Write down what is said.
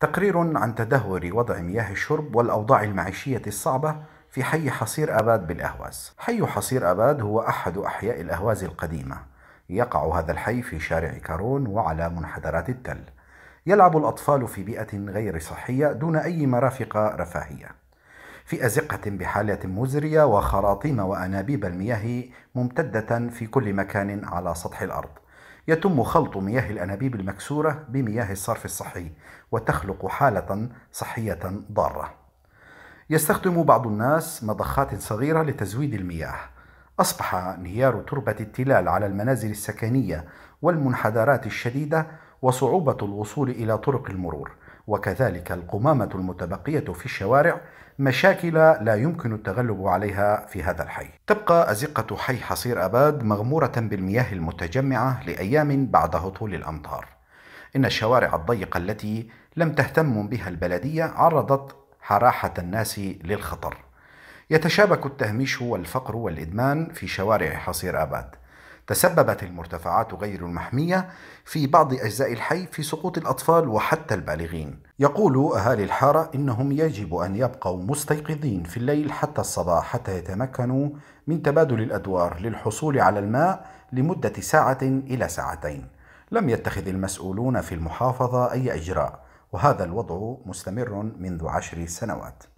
تقرير عن تدهور وضع مياه الشرب والأوضاع المعيشية الصعبة في حي حصير أباد بالأهواز حي حصير أباد هو أحد أحياء الأهواز القديمة يقع هذا الحي في شارع كارون وعلى منحدرات التل يلعب الأطفال في بيئة غير صحية دون أي مرافق رفاهية في أزقة بحالة مزرية وخراطيم وأنابيب المياه ممتدة في كل مكان على سطح الأرض يتم خلط مياه الأنابيب المكسورة بمياه الصرف الصحي وتخلق حالة صحية ضارة. يستخدم بعض الناس مضخات صغيرة لتزويد المياه. أصبح انهيار تربة التلال على المنازل السكنية والمنحدرات الشديدة وصعوبة الوصول إلى طرق المرور وكذلك القمامة المتبقية في الشوارع مشاكل لا يمكن التغلب عليها في هذا الحي. تبقى أزقة حي حصير أباد مغمورة بالمياه المتجمعة لأيام بعد هطول الأمطار. إن الشوارع الضيقة التي لم تهتم بها البلدية عرضت حراحة الناس للخطر. يتشابك التهميش والفقر والإدمان في شوارع حصير أباد. تسببت المرتفعات غير المحمية في بعض أجزاء الحي في سقوط الأطفال وحتى البالغين يقول أهالي الحارة إنهم يجب أن يبقوا مستيقظين في الليل حتى الصباح حتى يتمكنوا من تبادل الأدوار للحصول على الماء لمدة ساعة إلى ساعتين. لم يتخذ المسؤولون في المحافظة أي إجراء، وهذا الوضع مستمر منذ عشر سنوات.